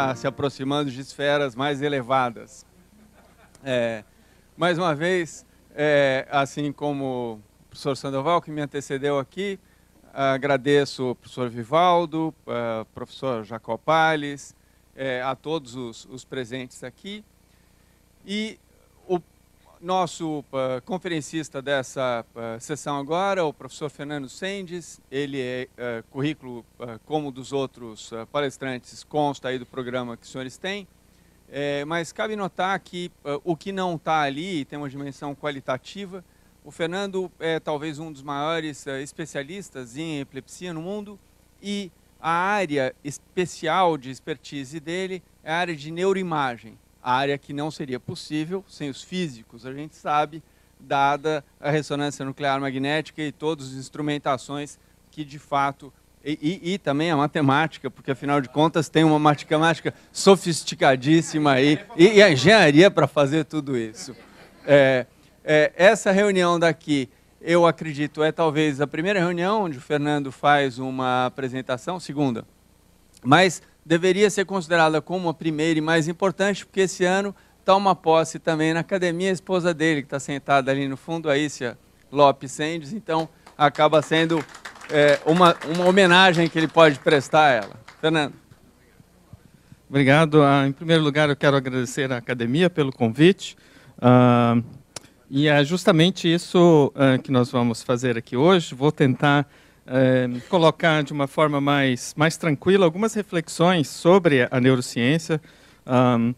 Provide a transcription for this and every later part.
Tá se aproximando de esferas mais elevadas. É, mais uma vez, é, assim como o professor Sandoval, que me antecedeu aqui, agradeço ao professor Vivaldo, ao é, professor Jacó Pales, é, a todos os, os presentes aqui. E nosso uh, conferencista dessa uh, sessão agora, o professor Fernando Sendes, ele é uh, currículo, como dos outros palestrantes, consta aí do programa que os senhores têm, é, mas cabe notar que o que não está ali tem uma dimensão qualitativa. O Fernando é talvez um dos maiores especialistas em epilepsia no mundo e a área especial de expertise dele é a área de neuroimagem área que não seria possível sem os físicos, a gente sabe, dada a ressonância nuclear magnética e todas as instrumentações que de fato e, e, e, também a matemática, porque afinal de contas tem uma matemática sofisticadíssima aí e, e a engenharia para fazer tudo isso. É, é, essa reunião daqui, eu acredito, é talvez a primeira reunião onde o Fernando faz uma apresentação, segunda. Mas deveria ser considerada como a primeira e mais importante, porque esse ano toma uma posse também na academia, a esposa dele, que está sentada ali no fundo, a Ícia Lopes Sendes, então acaba sendo é, uma, uma homenagem que ele pode prestar a ela. Fernando. Obrigado. Ah, em primeiro lugar, eu quero agradecer à academia pelo convite. Ah, e é justamente isso ah, que nós vamos fazer aqui hoje. Vou tentar é, colocar de uma forma mais, mais tranquila algumas reflexões sobre a neurociência, um, ehm,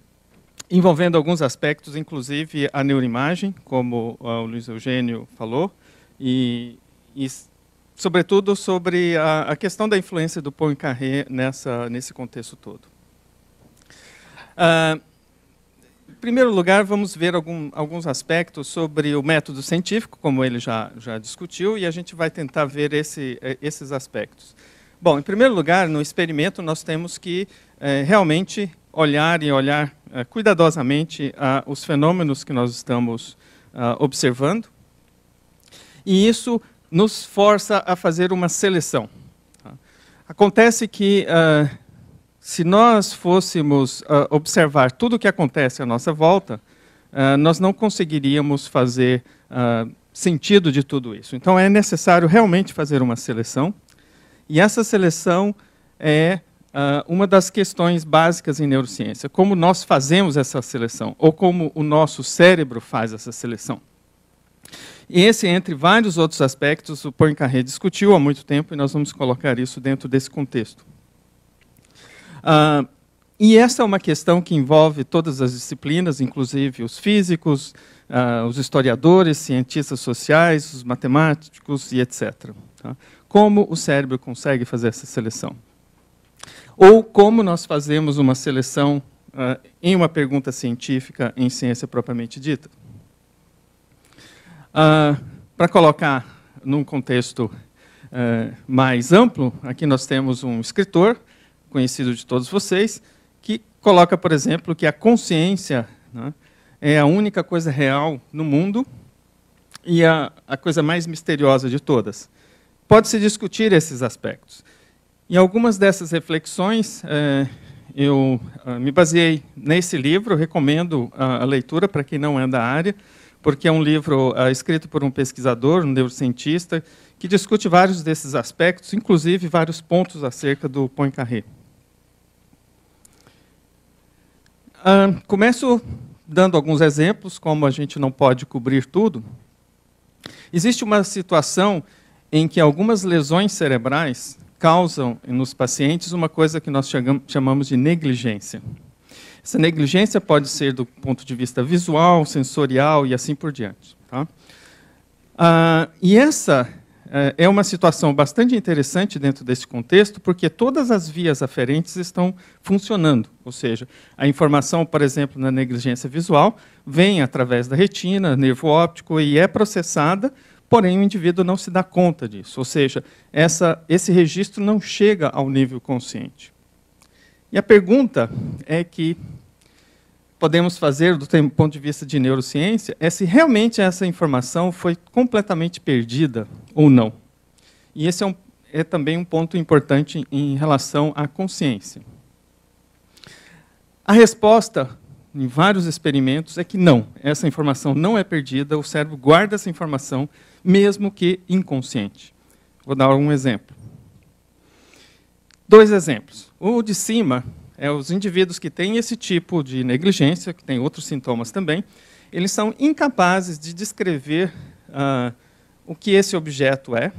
envolvendo alguns aspectos, inclusive a neuroimagem, como ah, o Luiz Eugênio falou, e, e sobretudo sobre a, a, questão da influência do Poincaré nessa nesse contexto todo. Uh, primeiro lugar, vamos ver algum, alguns aspectos sobre o método científico, como ele já, já discutiu, e a gente vai tentar ver esse, eh, esses aspectos. Bom, em primeiro lugar, no experimento, nós temos que eh, realmente olhar e olhar eh, cuidadosamente ah, os fenômenos que nós estamos ah, observando. E isso nos força a fazer uma seleção. Tá? Acontece que ah, se nós fôssemos uh, observar tudo o que acontece à nossa volta, uh, nós não conseguiríamos fazer uh, sentido de tudo isso. Então é necessário realmente fazer uma seleção, e essa seleção é uma das questões básicas em neurociência: como nós fazemos essa seleção, ou como o nosso cérebro faz essa seleção. E esse, entre vários outros aspectos, o Poincaré discutiu há muito tempo, e nós vamos colocar isso dentro desse contexto. Ah, e essa é uma questão que envolve todas as disciplinas, inclusive os físicos, ah, os historiadores, cientistas sociais, os matemáticos e etc. Tá? Como o cérebro consegue fazer essa seleção? Ou como nós fazemos uma seleção ah, em uma pergunta científica, em ciência propriamente dita? Para colocar num contexto eh, mais amplo, aqui nós temos um escritor conhecido de todos vocês, que coloca, por exemplo, que a consciência né, é a única coisa real no mundo e a, a coisa mais misteriosa de todas. Pode-se discutir esses aspectos. Em algumas dessas reflexões, é, eu ah, me baseei nesse livro, recomendo a, a leitura para quem não é da área, porque é um livro ah, escrito por um pesquisador, um neurocientista, que discute vários desses aspectos, inclusive vários pontos acerca do Poincaré. começo dando alguns exemplos, como a gente não pode cobrir tudo. Existe uma situação em que algumas lesões cerebrais causam nos pacientes uma coisa que nós chamamos de negligência. Essa negligência pode ser do ponto de vista visual, sensorial e assim por diante. Tá? Ah, e essa é, é uma situação bastante interessante dentro desse contexto, porque todas as vias aferentes estão funcionando. Ou seja, a informação, por exemplo, na negligência visual, vem através da retina, nervo óptico, e é processada, porém o indivíduo não se dá conta disso. Ou seja, essa, esse registro não chega ao nível consciente. E a pergunta é que podemos fazer do ponto de vista de neurociência é se realmente essa informação foi completamente perdida ou não. E esse é, um, é também um ponto importante em relação à consciência. A resposta em vários experimentos é que não, essa informação não é perdida, o cérebro guarda essa informação, mesmo que inconsciente. Vou dar um exemplo. Dois exemplos. O de cima é os indivíduos que têm esse tipo de negligência, que tem outros sintomas também, eles são incapazes de descrever ah, o que esse objeto é,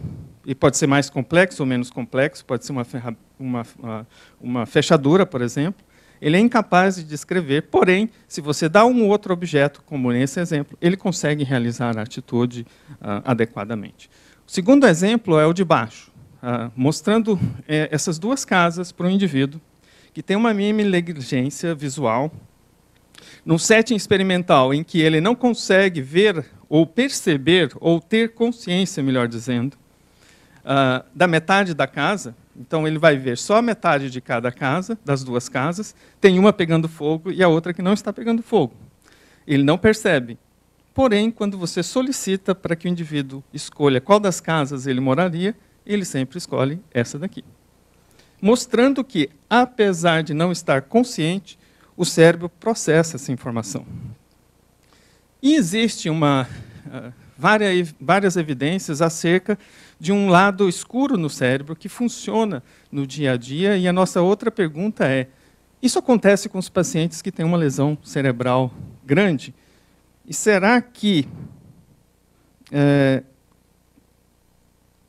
e pode ser mais complexo ou menos complexo, pode ser uma, ferra, uma, ah, uma fechadura, por exemplo, ele é incapaz de descrever, porém, se você dá um outro objeto, como nesse exemplo, ele consegue realizar a atitude ah, adequadamente. O segundo exemplo é o de baixo, mostrando eh, essas duas casas para o indivíduo que tem uma mínima negligência visual, num setting experimental em que ele não consegue ver ou perceber ou ter consciência, melhor dizendo, uh, da metade da casa, então ele vai ver só a metade de cada casa, das duas casas, tem uma pegando fogo e a outra que não está pegando fogo. Ele não percebe. Porém, quando você solicita para que o indivíduo escolha qual das casas ele moraria, ele sempre escolhe essa daqui mostrando que, apesar de não estar consciente, o cérebro processa essa informação. E existe uma, ah, várias, várias evidências acerca de um lado escuro no cérebro que funciona no dia a dia. E a nossa outra pergunta é: isso acontece com os pacientes que têm uma lesão cerebral grande? E será que é,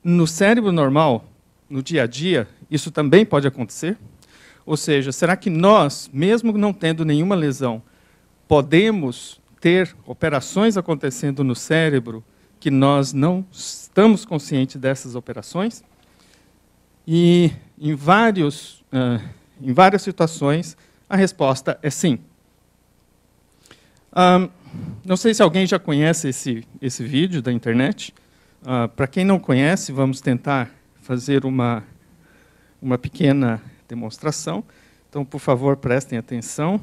no cérebro normal, no dia a dia, isso também pode acontecer? Ou seja, será que nós, mesmo não tendo nenhuma lesão, podemos ter operações acontecendo no cérebro que nós não estamos conscientes dessas operações? E em, vários, uh, em várias situações, a resposta é sim. Um, ah, não sei se alguém já conhece esse, esse vídeo da internet. Uh, ah, Para quem não conhece, vamos tentar fazer uma uma pequena demonstração. Então, por favor, prestem atenção.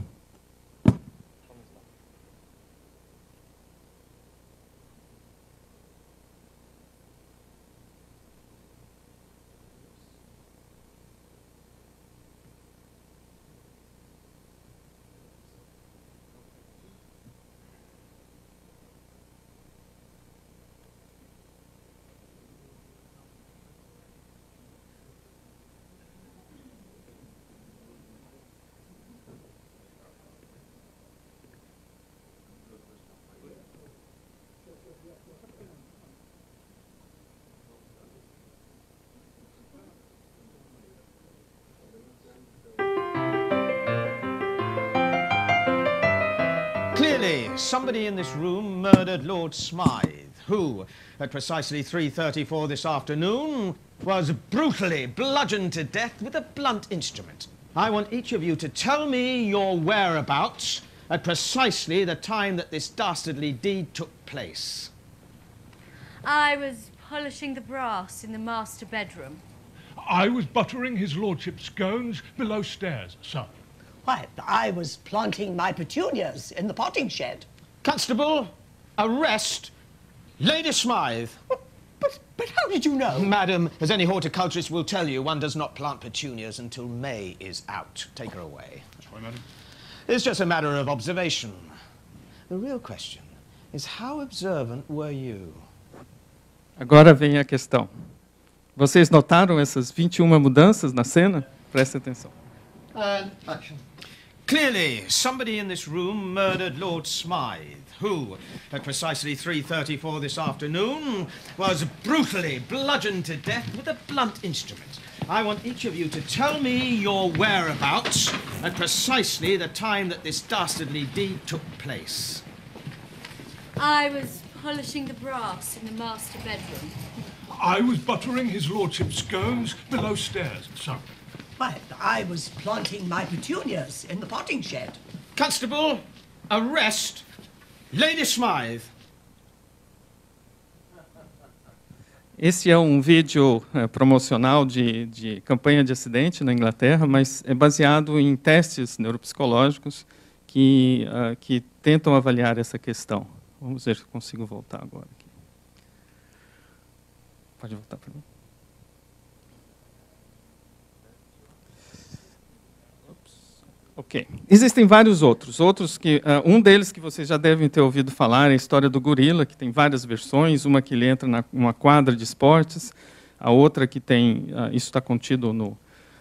somebody in this room murdered Lord Smythe, who, at precisely 3.34 this afternoon, was brutally bludgeoned to death with a blunt instrument. I want each of you to tell me your whereabouts at precisely the time that this dastardly deed took place. I was polishing the brass in the master bedroom. I was buttering his lordship's scones below stairs, sir. Why, I was planting my petunias in the potting shed. Constable, arrest Lady Smythe. But, but, how did you know? Madam, as any horticulturist will tell you, one does not plant petunias until May is out. Take her away. Sorry, madam. It's just a matter of observation. The real question is how observant were you? Agora vem a questão. Vocês notaram essas 21 mudanças na cena? Prestem atenção. And uh, action. Clearly, somebody in this room murdered Lord Smythe, who, at precisely 3.34 this afternoon, was brutally bludgeoned to death with a blunt instrument. I want each of you to tell me your whereabouts at precisely the time that this dastardly deed took place. I was polishing the brass in the master bedroom. I was buttering his lordship's scones below stairs, sir. But I was planting my petunias in the potting shed. Constable, arrest Lady Smythe. Esse é um vídeo é, promocional de, de, campanha de acidente na Inglaterra, mas é baseado em testes neuropsicológicos que, uh, que tentam avaliar essa questão. Vamos ver se consigo voltar agora. Aqui. Pode voltar para mim. Ok. Existem vários outros. Outros que uh, um deles que vocês já devem ter ouvido falar é a história do gorila, que tem várias versões. Uma que ele entra numa quadra de esportes, a outra que tem uh, isso está contido no,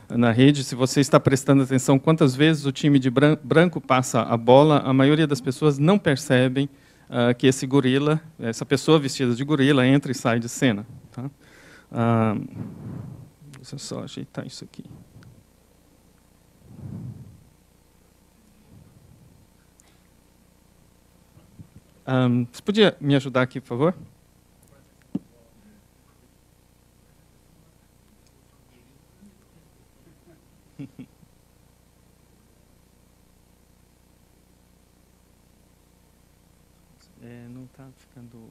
na rede. Se você está prestando atenção, quantas vezes o time de branco passa a bola, a maioria das pessoas não percebem uh, que esse gorila, essa pessoa vestida de gorila, entra e sai de cena. Tá? deixa eu só ajeitar isso aqui. Um, você podia me ajudar aqui, por favor? É, não está ficando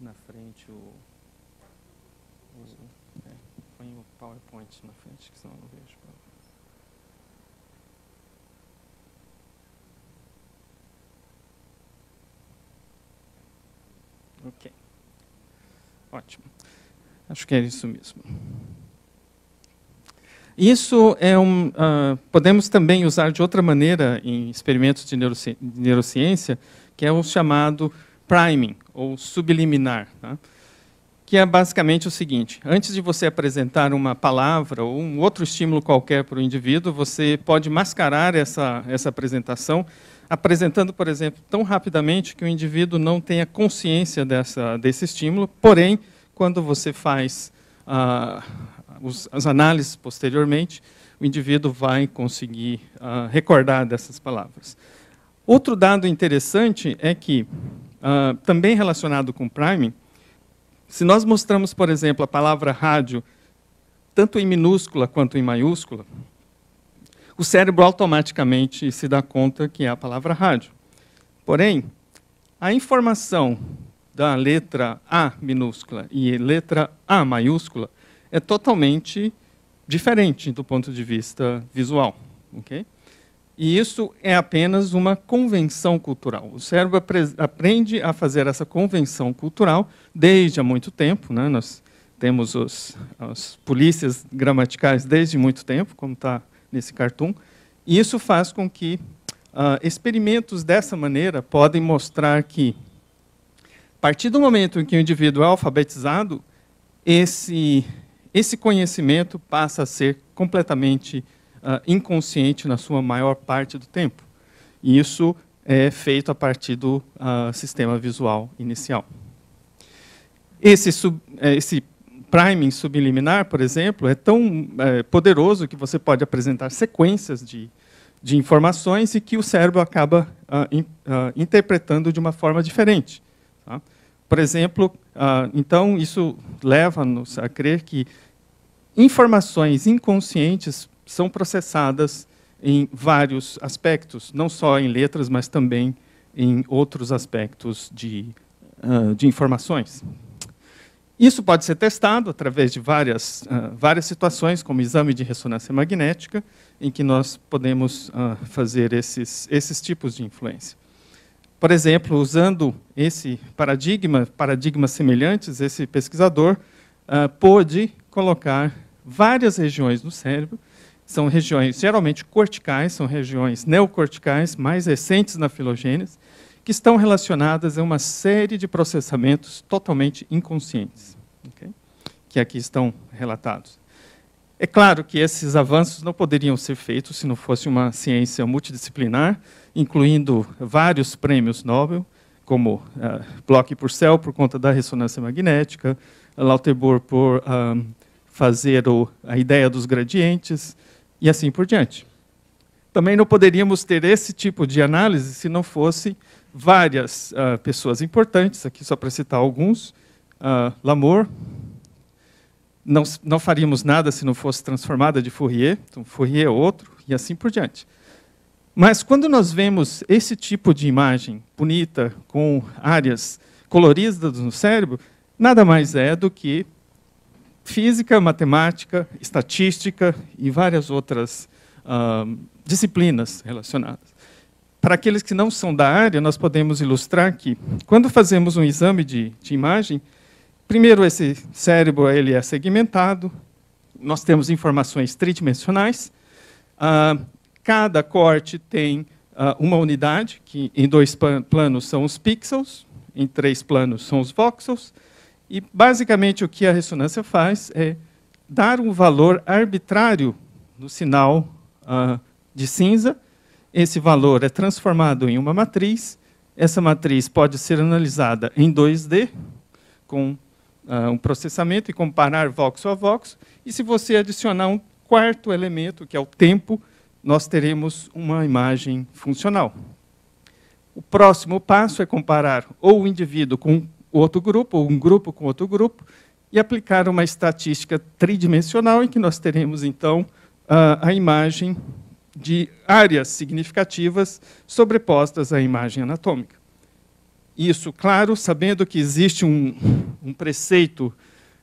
na frente o. o é, põe o PowerPoint na frente, que são Ok. Ótimo. Acho que é isso mesmo. Isso é um, uh, podemos também usar de outra maneira em experimentos de, neuroci de neurociência, que é o chamado priming, ou subliminar, tá? que é basicamente o seguinte, antes de você apresentar uma palavra ou um outro estímulo qualquer para o indivíduo, você pode mascarar essa, essa apresentação apresentando, por exemplo, tão rapidamente que o indivíduo não tenha consciência dessa, desse estímulo, porém, quando você faz ah, os, as análises posteriormente, o indivíduo vai conseguir ah, recordar dessas palavras. Outro dado interessante é que, ah, também relacionado com priming, se nós mostramos, por exemplo, a palavra rádio, tanto em minúscula quanto em maiúscula, o cérebro automaticamente se dá conta que é a palavra rádio. Porém, a informação da letra A minúscula e letra A maiúscula é totalmente diferente do ponto de vista visual. Okay? E isso é apenas uma convenção cultural. O cérebro aprende a fazer essa convenção cultural desde há muito tempo. Né? Nós temos os, as polícias gramaticais desde muito tempo, como está nesse cartoon. E isso faz com que uh, experimentos dessa maneira podem mostrar que, a partir do momento em que o indivíduo é alfabetizado, esse, esse conhecimento passa a ser completamente uh, inconsciente na sua maior parte do tempo. E isso é feito a partir do uh, sistema visual inicial. Esse, sub, eh, esse priming subliminar, por exemplo, é tão é, poderoso que você pode apresentar sequências de, de informações e que o cérebro acaba ah, in, ah, interpretando de uma forma diferente. Tá? Por exemplo, ah, então isso leva-nos a crer que informações inconscientes são processadas em vários aspectos, não só em letras, mas também em outros aspectos de, ah, de informações. Isso pode ser testado através de várias, uh, várias situações, como exame de ressonância magnética, em que nós podemos uh, fazer esses, esses tipos de influência. Por exemplo, usando esse paradigma, paradigmas semelhantes, esse pesquisador uh, pôde colocar várias regiões no cérebro, são regiões geralmente corticais, são regiões neocorticais, mais recentes na filogênese, que estão relacionadas a uma série de processamentos totalmente inconscientes, okay? que aqui estão relatados. É claro que esses avanços não poderiam ser feitos se não fosse uma ciência multidisciplinar, incluindo vários prêmios Nobel, como uh, Bloch por Cell, por conta da ressonância magnética, Lauterbur por ah, fazer o, a ideia dos gradientes, e assim por diante. Também não poderíamos ter esse tipo de análise se não fosse várias uh, pessoas importantes, aqui só para citar alguns, uh, Lamour, não, não faríamos nada se não fosse transformada de Fourier, então Fourier é outro, e assim por diante. Mas quando nós vemos esse tipo de imagem bonita, com áreas coloridas no cérebro, nada mais é do que física, matemática, estatística e várias outras uh, disciplinas relacionadas. Para aqueles que não são da área, nós podemos ilustrar que, quando fazemos um exame de, de imagem, primeiro esse cérebro ele é segmentado, nós temos informações tridimensionais, ah, cada corte tem ah, uma unidade, que em dois planos são os pixels, em três planos são os voxels, e basicamente o que a ressonância faz é dar um valor arbitrário no sinal ah, de cinza esse valor é transformado em uma matriz, essa matriz pode ser analisada em 2D, com uh, um processamento e comparar voxel a voxel, e se você adicionar um quarto elemento, que é o tempo, nós teremos uma imagem funcional. O próximo passo é comparar ou o indivíduo com outro grupo, ou um grupo com outro grupo, e aplicar uma estatística tridimensional em que nós teremos, então, ah, a imagem de áreas significativas sobrepostas à imagem anatômica. Isso, claro, sabendo que existe um, um preceito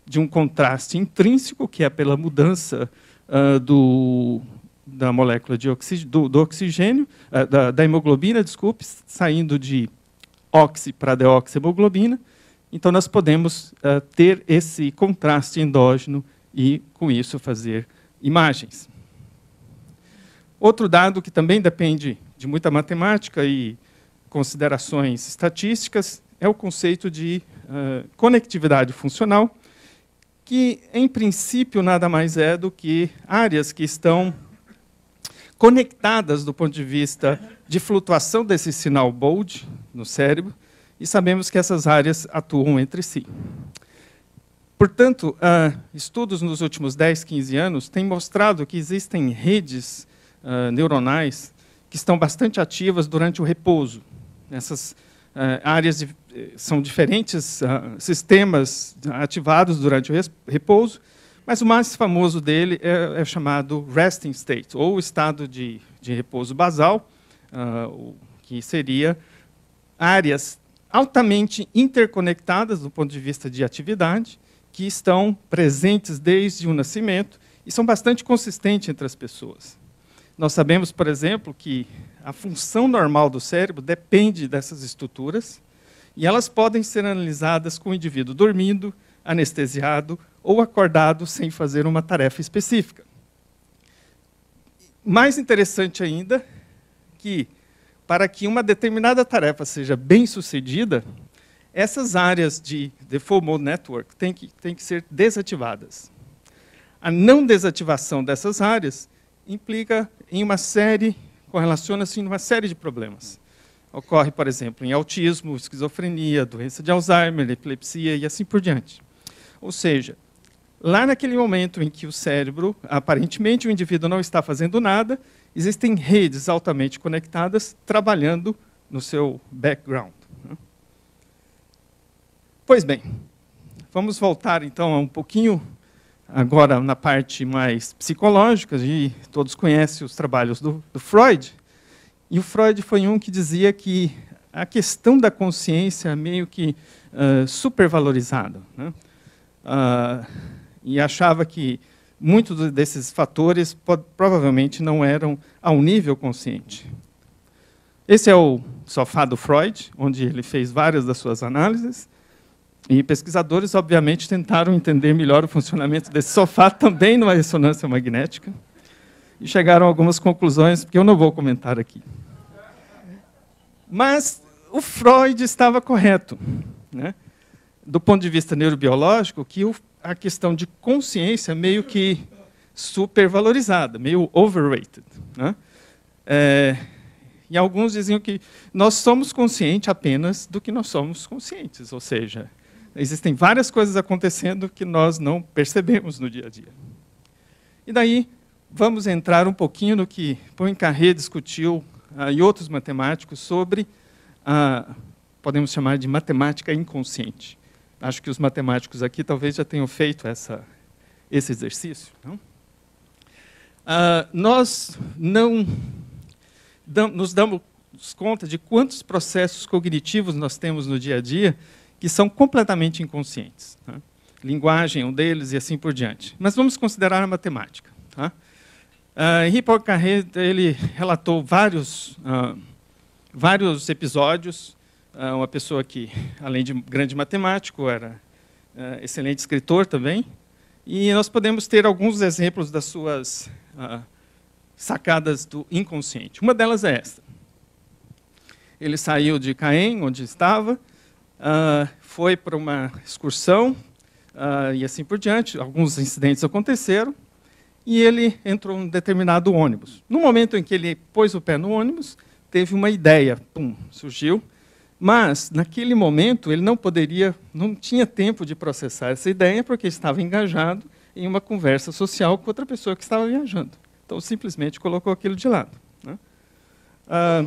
de um contraste intrínseco, que é pela mudança uh, do, da molécula de oxigênio, do, do oxigênio uh, da, da, hemoglobina, desculpe, saindo de oxi para deoxihemoglobina. Então, nós podemos uh, ter esse contraste endógeno e, com isso, fazer imagens. Outro dado que também depende de muita matemática e considerações estatísticas é o conceito de uh, conectividade funcional, que, em princípio, nada mais é do que áreas que estão conectadas do ponto de vista de flutuação desse sinal bold no cérebro, e sabemos que essas áreas atuam entre si. Portanto, uh, estudos nos últimos 10, 15 anos têm mostrado que existem redes uh, neuronais que estão bastante ativas durante o repouso. Essas uh, áreas de, eh, são diferentes uh, sistemas ativados durante o repouso, mas o mais famoso dele é, é chamado resting state, ou estado de, de repouso basal, que seria áreas altamente interconectadas do ponto de vista de atividade, que estão presentes desde o nascimento e são bastante consistentes entre as pessoas. Nós sabemos, por exemplo, que a função normal do cérebro depende dessas estruturas e elas podem ser analisadas com o indivíduo dormindo, anestesiado ou acordado sem fazer uma tarefa específica. Mais interessante ainda, que para que uma determinada tarefa seja bem sucedida, essas áreas de Default Mode Network têm que, têm que ser desativadas. A não desativação dessas áreas implica em uma série, correlaciona-se em uma série de problemas. Ocorre, por exemplo, em autismo, esquizofrenia, doença de Alzheimer, epilepsia e assim por diante. Ou seja, lá naquele momento em que o cérebro, aparentemente o indivíduo não está fazendo nada, existem redes altamente conectadas trabalhando no seu background. Pois bem, vamos voltar então a um pouquinho agora na parte mais psicológica, e todos conhecem os trabalhos do, do, Freud, e o Freud foi um que dizia que a questão da consciência é meio que uh, supervalorizada. Né? Uh, e achava que muitos desses fatores provavelmente não eram ao nível consciente. Esse é o sofá do Freud, onde ele fez várias das suas análises. E pesquisadores, obviamente, tentaram entender melhor o funcionamento desse sofá também numa ressonância magnética e chegaram a algumas conclusões que eu não vou comentar aqui. Mas o Freud estava correto, né? do ponto de vista neurobiológico, que a questão de consciência é meio que supervalorizada, meio overrated. Né? É, e alguns diziam que nós somos conscientes apenas do que nós somos conscientes, ou seja, existem várias coisas acontecendo que nós não percebemos no dia a dia. E daí, vamos entrar um pouquinho no que Poincaré discutiu ah, e outros matemáticos sobre, ah, podemos chamar de matemática inconsciente. Acho que os matemáticos aqui talvez já tenham feito essa, esse exercício. Não? Ah, nós não dam, nos damos conta de quantos processos cognitivos nós temos no dia a dia que são completamente inconscientes. Tá? Linguagem, um deles, e assim por diante. Mas vamos considerar a matemática. Tá? Uh, Henri Paul ele relatou vários, uh, vários episódios. Uh, uma pessoa que, além de grande matemático, era uh, excelente escritor também. E nós podemos ter alguns exemplos das suas sacadas do inconsciente. Uma delas é esta. Ele saiu de Caen, onde estava, uh, foi para uma excursão uh, e assim por diante. Alguns incidentes aconteceram e ele entrou em um determinado ônibus. No momento em que ele pôs o pé no ônibus, teve uma ideia, pum, surgiu. Mas, naquele momento, ele não poderia, não tinha tempo de processar essa ideia, porque estava engajado em uma conversa social com outra pessoa que estava viajando. Então, simplesmente colocou aquilo de lado. Né? Ah,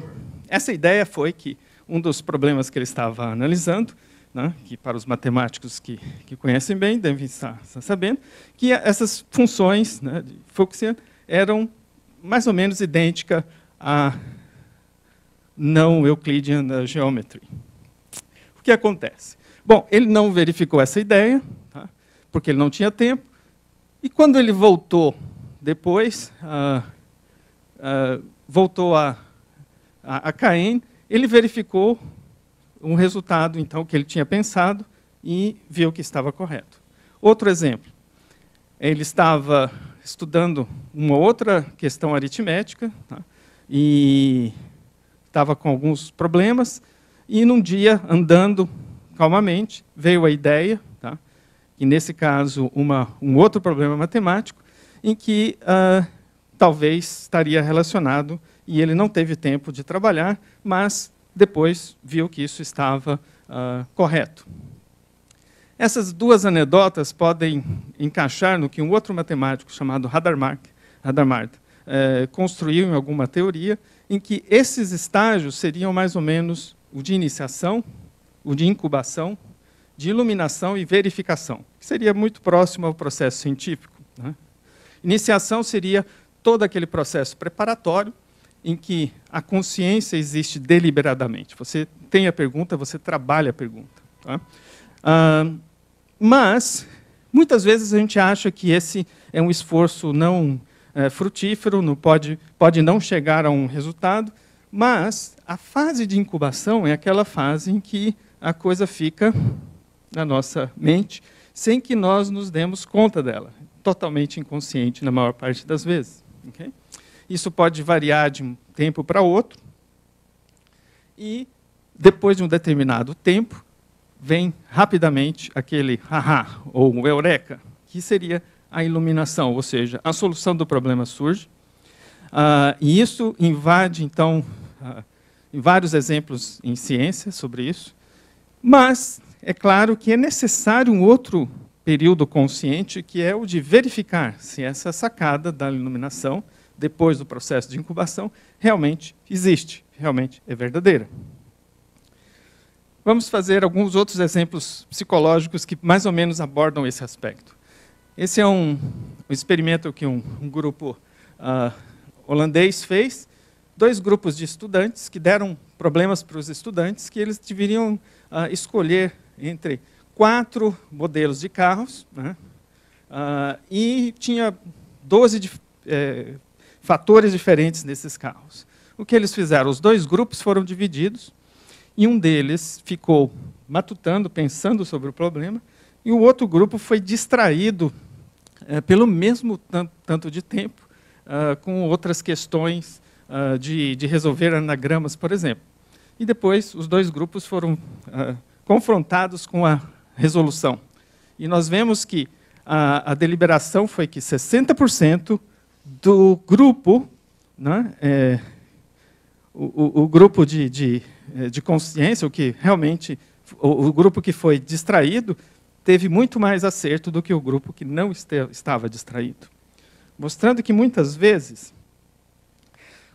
essa ideia foi que um dos problemas que ele estava analisando, né, que para os matemáticos que, que conhecem bem devem estar, sabendo, que essas funções né, de Fuchsia eram mais ou menos idênticas à não Euclidean Geometry. O que acontece? Bom, ele não verificou essa ideia, tá, porque ele não tinha tempo, e quando ele voltou depois, ah, ah, voltou a, a, a Caen, ele verificou um resultado, então, que ele tinha pensado e viu que estava correto. Outro exemplo. Ele estava estudando uma outra questão aritmética tá? e estava com alguns problemas. E, num dia, andando calmamente, veio a ideia, tá? e, nesse caso, uma, um outro problema matemático, em que uh, talvez estaria relacionado e ele não teve tempo de trabalhar, mas depois viu que isso estava uh, correto. Essas duas anedotas podem encaixar no que um outro matemático chamado Hadamard, eh, construiu em alguma teoria, em que esses estágios seriam mais ou menos o de iniciação, o de incubação, de iluminação e verificação, que seria muito próximo ao processo científico. Né? Iniciação seria todo aquele processo preparatório, em que a consciência existe deliberadamente. Você tem a pergunta, você trabalha a pergunta. Tá? mas, muitas vezes a gente acha que esse é um esforço não é, frutífero, não pode, pode não chegar a um resultado, mas a fase de incubação é aquela fase em que a coisa fica na nossa mente sem que nós nos demos conta dela, totalmente inconsciente na maior parte das vezes. Okay? Isso pode variar de um tempo para outro. E, depois de um determinado tempo, vem rapidamente aquele haha ou eureka, que seria a iluminação, ou seja, a solução do problema surge. Uh, e isso invade, então, uh, vários exemplos em ciência sobre isso. Mas é claro que é necessário um outro período consciente, que é o de verificar se essa sacada da iluminação depois do processo de incubação, realmente existe, realmente é verdadeira. Vamos fazer alguns outros exemplos psicológicos que mais ou menos abordam esse aspecto. Esse é um, um experimento que um, um grupo uh, holandês fez. Dois grupos de estudantes que deram problemas para os estudantes que eles deveriam uh, escolher entre quatro modelos de carros né? uh, e tinha 12 de, eh, fatores diferentes nesses carros. O que eles fizeram? Os dois grupos foram divididos e um deles ficou matutando, pensando sobre o problema, e o outro grupo foi distraído é, pelo mesmo tanto de tempo uh, com outras questões uh, de, de, resolver anagramas, por exemplo. E depois os dois grupos foram uh, confrontados com a resolução. E nós vemos que a, a deliberação foi que 60% do grupo, né, é, o, o, grupo de, de, é, de consciência, o que realmente, o, o, grupo que foi distraído, teve muito mais acerto do que o grupo que não este, estava distraído. Mostrando que muitas vezes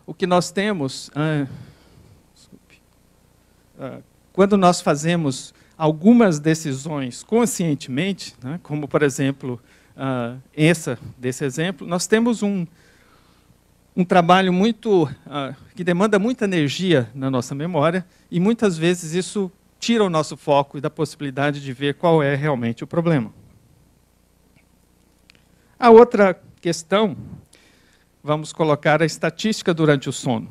o que nós temos, ah, desculpe, ah, quando nós fazemos algumas decisões conscientemente, né, como por exemplo uh, essa, desse exemplo, nós temos um, um trabalho muito uh, que demanda muita energia na nossa memória e muitas vezes isso tira o nosso foco da possibilidade de ver qual é realmente o problema. A outra questão, vamos colocar a estatística durante o sono.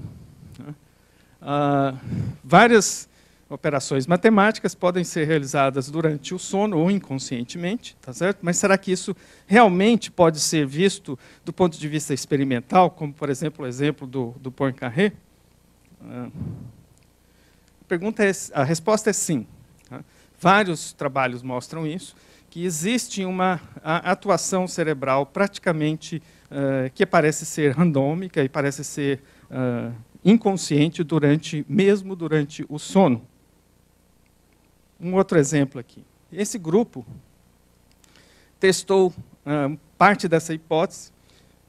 Uh, várias Operações matemáticas podem ser realizadas durante o sono ou inconscientemente, tá certo? Mas será que isso realmente pode ser visto do ponto de vista experimental, como, por exemplo, o exemplo do, do Poincaré? Ah, a, pergunta é, a resposta é sim. Tá? Vários trabalhos mostram isso, que existe uma atuação cerebral praticamente eh, que parece ser randômica e parece ser ah, inconsciente durante mesmo durante o sono um outro exemplo aqui. Esse grupo testou uh, parte dessa hipótese,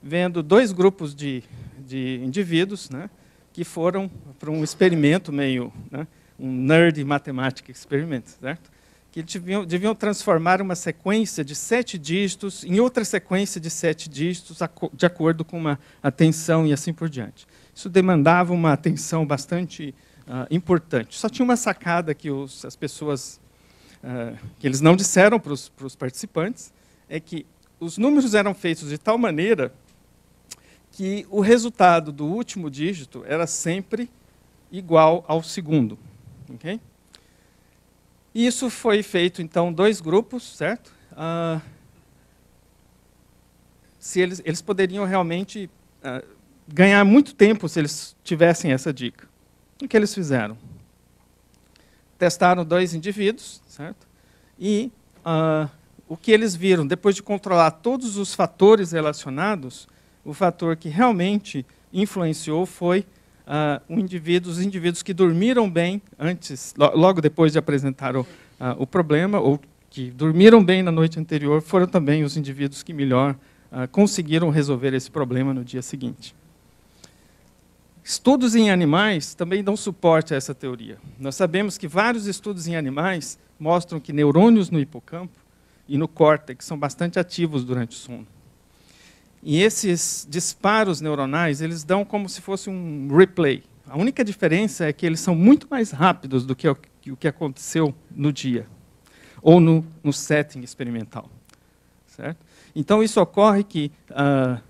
vendo dois grupos de, de indivíduos né, que foram para um experimento meio, né, um nerd matemática experimento, certo? que deviam, deviam, transformar uma sequência de sete dígitos em outra sequência de sete dígitos de acordo com uma atenção e assim por diante. Isso demandava uma atenção bastante uh, importante. Só tinha uma sacada que os, as pessoas, uh, que eles não disseram para os participantes, é que os números eram feitos de tal maneira que o resultado do último dígito era sempre igual ao segundo. Okay? Isso foi feito, então, dois grupos, certo? Uh, se eles, eles poderiam realmente uh, ganhar muito tempo se eles tivessem essa dica. O que eles fizeram? Testaram dois indivíduos, certo? E uh, o que eles viram, depois de controlar todos os fatores relacionados, o fator que realmente influenciou foi uh, ah, um indivíduo, os indivíduos que dormiram bem antes, logo depois de apresentar o, uh, o problema, ou que dormiram bem na noite anterior, foram também os indivíduos que melhor conseguiram resolver esse problema no dia seguinte. Estudos em animais também dão suporte a essa teoria. Nós sabemos que vários estudos em animais mostram que neurônios no hipocampo e no córtex são bastante ativos durante o sono. E esses disparos neuronais, eles dão como se fosse um replay. A única diferença é que eles são muito mais rápidos do que o que aconteceu no dia ou no, no setting experimental. Certo? Então, isso ocorre que uh,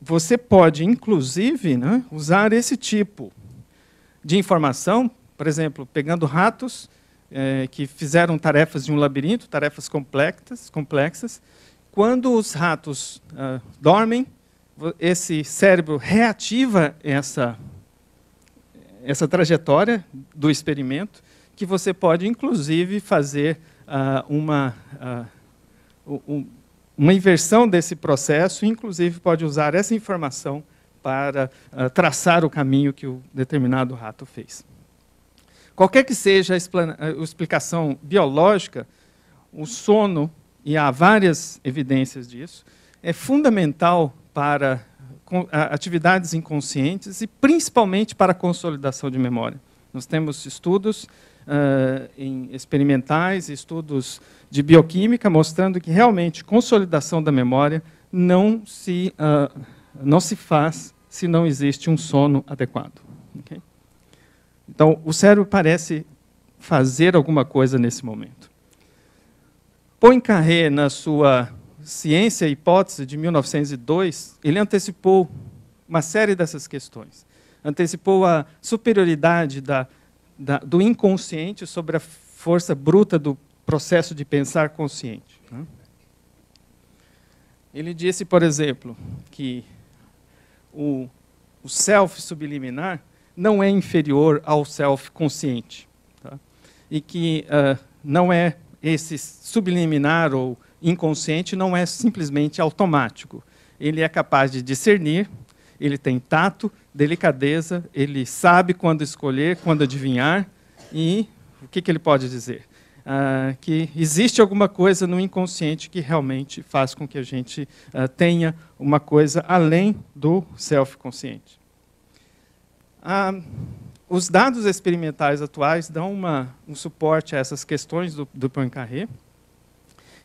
você pode, inclusive, né, usar esse tipo de informação, por exemplo, pegando ratos é, que fizeram tarefas de um labirinto, tarefas complexas, complexas. Quando os ratos ah, dormem, esse cérebro reativa essa, essa trajetória do experimento, que você pode, inclusive, fazer ah, uma, ah, um, uma inversão desse processo, inclusive pode usar essa informação para uh, traçar o caminho que o determinado rato fez. Qualquer que seja a explicação biológica, o sono, e há várias evidências disso, é fundamental para atividades inconscientes e principalmente para a consolidação de memória. Nós temos estudos uh, em experimentais, estudos de bioquímica, mostrando que realmente consolidação da memória não se, uh, não se faz se não existe um sono adequado. Okay? Então, o cérebro parece fazer alguma coisa nesse momento. Poincaré, na sua Ciência e Hipótese de 1902, ele antecipou uma série dessas questões. Antecipou a superioridade da da, do inconsciente sobre a força bruta do processo de pensar consciente. Né? Ele disse, por exemplo, que o, o self subliminar não é inferior ao self consciente. Tá? E que uh, não é esse subliminar ou inconsciente não é simplesmente automático. Ele é capaz de discernir, ele tem tato, delicadeza, ele sabe quando escolher, quando adivinhar, e o que, que ele pode dizer? Ah, que existe alguma coisa no inconsciente que realmente faz com que a gente ah, tenha uma coisa além do self-consciente. Ah, os dados experimentais atuais dão uma, um suporte a essas questões do, do Poincaré.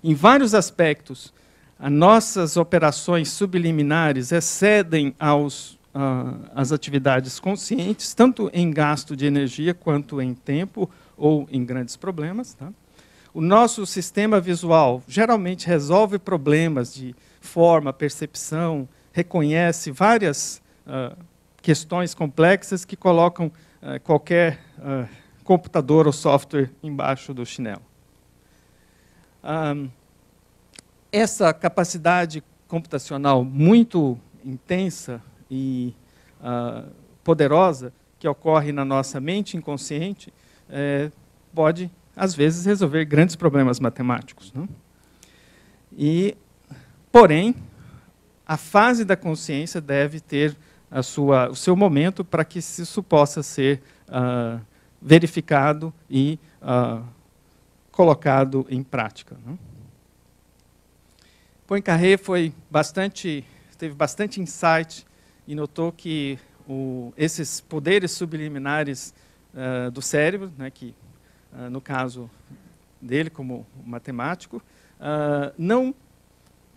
Em vários aspectos, as nossas operações subliminares excedem aos, uh, as atividades conscientes, tanto em gasto de energia quanto em tempo ou em grandes problemas. Tá? O nosso sistema visual geralmente resolve problemas de forma, percepção, reconhece várias uh, questões complexas que colocam uh, qualquer ah, computador ou software embaixo do chinelo. Um, essa capacidade computacional muito intensa e uh, poderosa que ocorre na nossa mente inconsciente é, pode, às vezes, resolver grandes problemas matemáticos. Não? Né? E, porém, a fase da consciência deve ter a sua, o seu momento para que isso possa ser uh, verificado e uh, colocado em prática. Não? Né? Poincaré foi bastante, teve bastante insight e notou que o, esses poderes subliminares uh, do cérebro, né, que uh, no caso dele como matemático, uh, não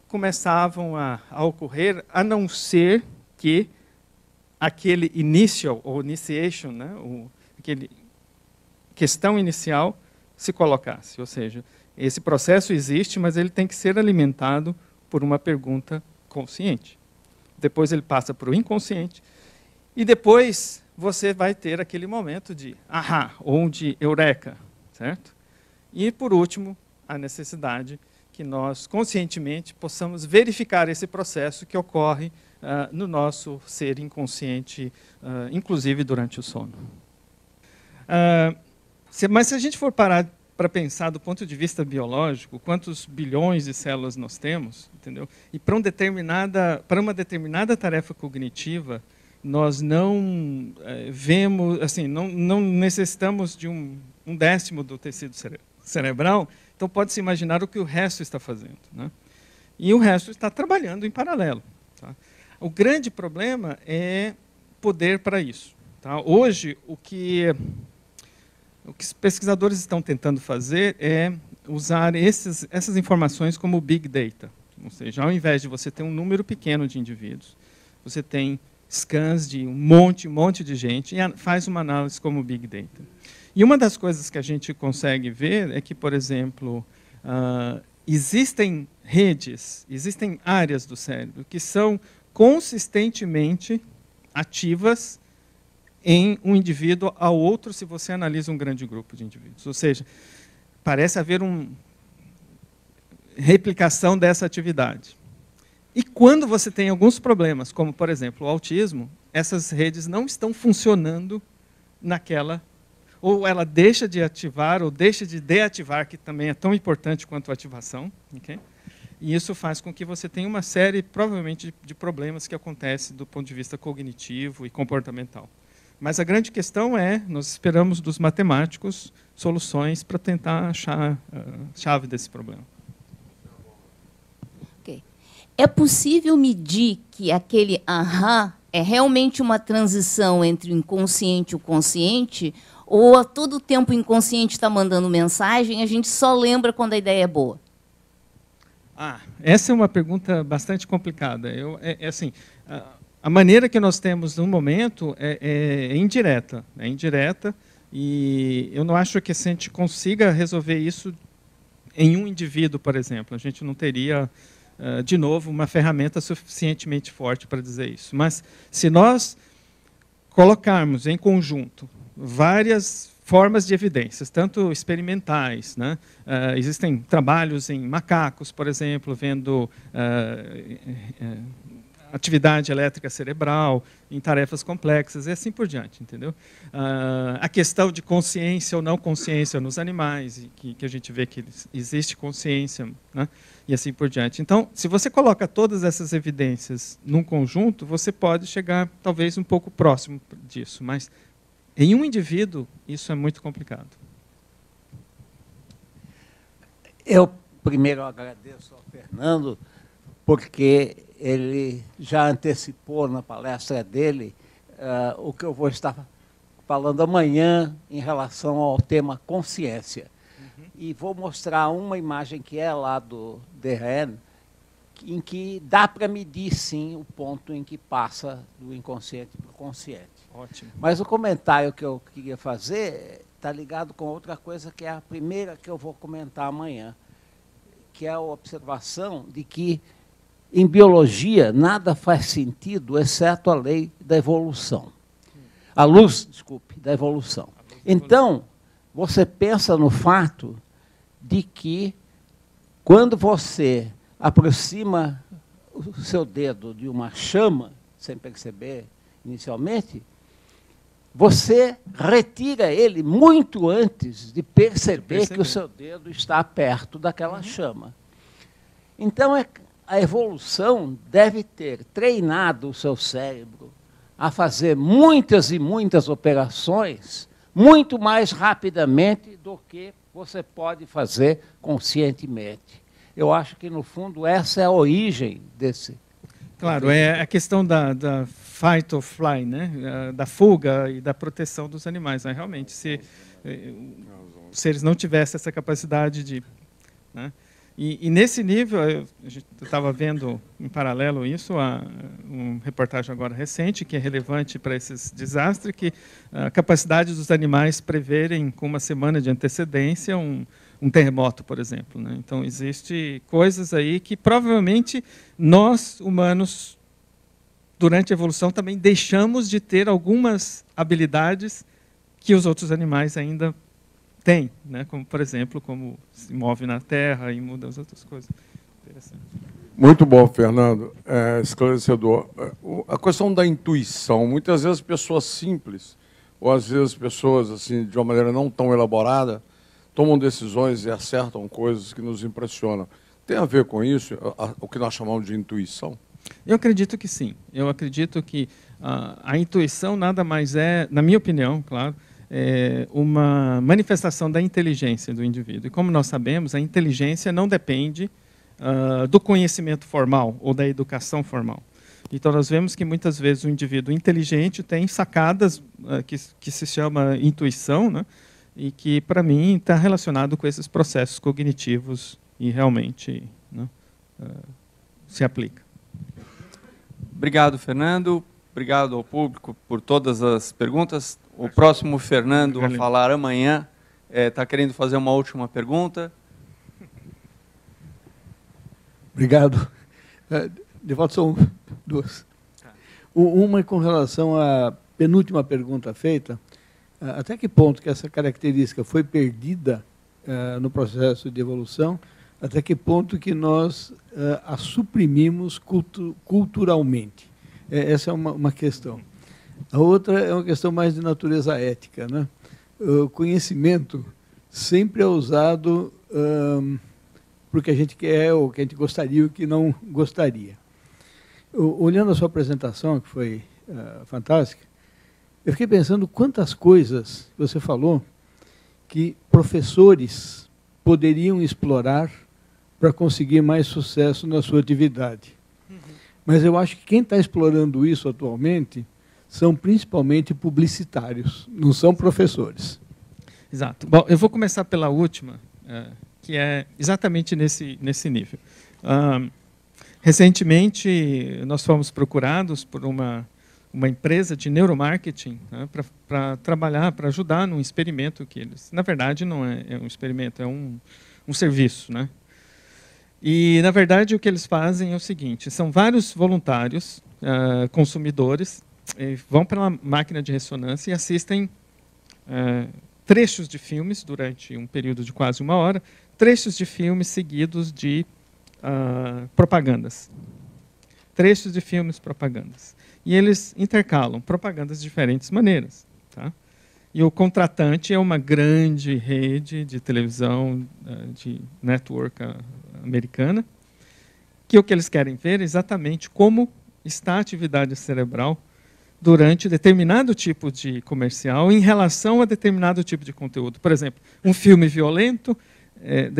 começavam a, a, ocorrer a não ser que aquele initial ou initiation, né, o, aquele questão inicial se colocasse, ou seja, esse processo existe, mas ele tem que ser alimentado por uma pergunta consciente. Depois ele passa para o inconsciente. E depois você vai ter aquele momento de ahá, ou de eureka, certo? E, por último, a necessidade que nós conscientemente possamos verificar esse processo que ocorre uh, no nosso ser inconsciente, uh, inclusive durante o sono. Uh, se, mas se a gente for parar para pensar do ponto de vista biológico quantos bilhões de células nós temos, entendeu? E para um determinada para uma determinada tarefa cognitiva nós não é, vemos assim não, não necessitamos de um, um décimo do tecido cere cerebral, então pode se imaginar o que o resto está fazendo, né? E o resto está trabalhando em paralelo. Tá? O grande problema é poder para isso. Tá? Hoje o que o que os pesquisadores estão tentando fazer é usar esses, essas informações como big data. Ou seja, ao invés de você ter um número pequeno de indivíduos, você tem scans de um monte, um monte de gente e faz uma análise como big data. E uma das coisas que a gente consegue ver é que, por exemplo, uh, existem redes, existem áreas do cérebro que são consistentemente ativas em um indivíduo ao outro se você analisa um grande grupo de indivíduos. Ou seja, parece haver uma replicação dessa atividade. E quando você tem alguns problemas, como por exemplo o autismo, essas redes não estão funcionando naquela ou ela deixa de ativar ou deixa de deativar, que também é tão importante quanto a ativação. Okay? E isso faz com que você tenha uma série, provavelmente, de problemas que acontecem do ponto de vista cognitivo e comportamental. Mas a grande questão é, nós esperamos dos matemáticos soluções para tentar achar a ah, chave desse problema. Okay. É possível medir que aquele aham é realmente uma transição entre o inconsciente e o consciente? Ou a todo tempo o inconsciente está mandando mensagem e a gente só lembra quando a ideia é boa? Ah, essa é uma pergunta bastante complicada. Eu, é, é assim, uh, a maneira que nós temos no momento é, é, é, indireta, é indireta, e eu não acho que a gente consiga resolver isso em um indivíduo, por exemplo, a gente não teria ah, de novo uma ferramenta suficientemente forte para dizer isso. Mas se nós colocarmos em conjunto várias formas de evidências, tanto experimentais. Né? Uh, existem trabalhos em macacos, por exemplo, vendo uh, atividade elétrica cerebral, em tarefas complexas e assim por diante, entendeu? Ah, a questão de consciência ou não consciência nos animais, que, que a gente vê que existe consciência, né? e assim por diante. Então, se você coloca todas essas evidências num conjunto, você pode chegar talvez um pouco próximo disso, mas em um indivíduo isso é muito complicado. Eu primeiro agradeço ao Fernando porque ele já antecipou na palestra dele uh, o que eu vou estar falando amanhã em relação ao tema consciência. Uhum. E vou mostrar uma imagem que é lá do DRN, em que dá para medir, sim, o ponto em que passa do inconsciente para o consciente. Ótimo. Mas o comentário que eu queria fazer está ligado com outra coisa, que é a primeira que eu vou comentar amanhã, que é a observação de que em biologia, nada faz sentido exceto a lei da evolução. A luz, desculpe, da evolução. Então, você pensa no fato de que quando você aproxima o seu dedo de uma chama, sem perceber inicialmente, você retira ele muito antes de perceber, perceber. que o seu dedo está perto daquela uhum. chama. Então, é a evolução deve ter treinado o seu cérebro a fazer muitas e muitas operações muito mais rapidamente do que você pode fazer conscientemente. Eu acho que, no fundo, essa é a origem desse. Claro, é a questão da, da fight or fly, né? da fuga e da proteção dos animais. Né? Realmente, se, eh, se eles não tivessem essa capacidade de. Né? E, e nesse nível, eu estava vendo em paralelo isso, a, um reportagem agora recente, que é relevante para esses desastres, que a capacidade dos animais preverem com uma semana de antecedência um, um terremoto, por exemplo. Né? Então, existe coisas aí que provavelmente nós, humanos, durante a evolução, também deixamos de ter algumas habilidades que os outros animais ainda tem, né? como, por exemplo, como se move na Terra e muda as outras coisas. Muito bom, Fernando. É, esclarecedor. É, a questão da intuição. Muitas vezes pessoas simples, ou às vezes pessoas assim de uma maneira não tão elaborada, tomam decisões e acertam coisas que nos impressionam. Tem a ver com isso, o que nós chamamos de intuição? Eu acredito que sim. Eu acredito que a, a intuição nada mais é, na minha opinião, claro, é, uma manifestação da inteligência do indivíduo. E como nós sabemos, a inteligência não depende uh, do conhecimento formal ou da educação formal. Então nós vemos que muitas vezes o indivíduo inteligente tem sacadas uh, que, que, se chama intuição, né? e que para mim está relacionado com esses processos cognitivos e realmente né, uh, se aplica. Obrigado, Fernando. Obrigado ao público por todas as perguntas o próximo Fernando a falar amanhã está é, tá querendo fazer uma última pergunta. Obrigado. É, de volta são duas. Uma é com relação à penúltima pergunta feita, é, até que ponto que essa característica foi perdida no processo de evolução, até que ponto que nós a suprimimos culturalmente? essa é uma questão. A outra é uma questão mais de natureza ética. Né? O conhecimento sempre é usado um, para o que a gente quer, ou que a gente gostaria, ou que não gostaria. Olhando a sua apresentação, que foi uh, fantástica, eu fiquei pensando quantas coisas você falou que professores poderiam explorar para conseguir mais sucesso na sua atividade. Uhum. Mas eu acho que quem está explorando isso atualmente são principalmente publicitários, não são professores. Exato. Bom, eu vou começar pela última, é, que é exatamente nesse, nesse nível. recentemente, nós fomos procurados por uma, uma empresa de neuromarketing né, para trabalhar, para ajudar num experimento que eles... Na verdade, não é, é um experimento, é um, um serviço, né? E, na verdade, o que eles fazem é o seguinte, são vários voluntários, é, consumidores, vão pela máquina de ressonância e assistem é, trechos de filmes durante um período de quase uma hora, trechos de filmes seguidos de uh, propagandas. Trechos de filmes, propagandas. E eles intercalam propagandas de diferentes maneiras. Tá? E o contratante é uma grande rede de televisão, eh, de network ah, americana, que o que eles querem ver é exatamente como está a atividade cerebral durante determinado tipo de comercial em relação a determinado tipo de conteúdo. Por exemplo, um filme violento, é,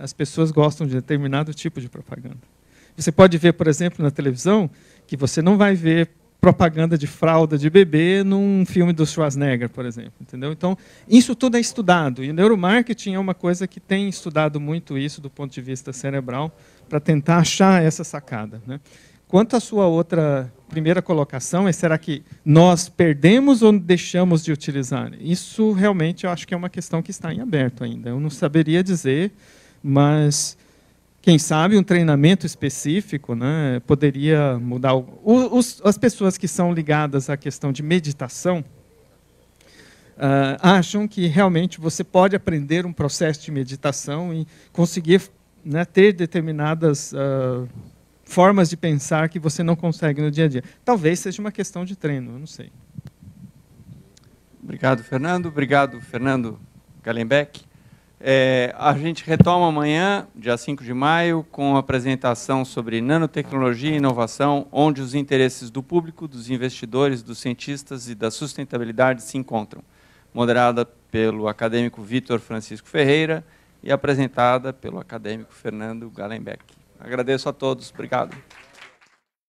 as pessoas gostam de determinado tipo de propaganda. Você pode ver, por exemplo, na televisão, que você não vai ver propaganda de fralda de bebê num filme do Schwarzenegger, por exemplo, entendeu? Então, isso tudo é estudado e o neuromarketing é uma coisa que tem estudado muito isso do ponto de vista cerebral para tentar achar essa sacada, né? Quanto à sua outra primeira colocação, é será que nós perdemos ou deixamos de utilizar? Isso realmente eu acho que é uma questão que está em aberto ainda. Eu não saberia dizer, mas quem sabe um treinamento específico né, poderia mudar. os, as pessoas que são ligadas à questão de meditação uh, acham que realmente você pode aprender um processo de meditação e conseguir né, ter determinadas uh, formas de pensar que você não consegue no dia a dia. Talvez seja uma questão de treino, eu não sei. Obrigado, Fernando. Obrigado, Fernando Galenbeck. É, a gente retoma amanhã, dia 5 de maio, com a apresentação sobre nanotecnologia e inovação, onde os interesses do público, dos investidores, dos cientistas e da sustentabilidade se encontram. Moderada pelo acadêmico Vitor Francisco Ferreira e apresentada pelo acadêmico Fernando Galenbeck. Agradeço a todos. Obrigado.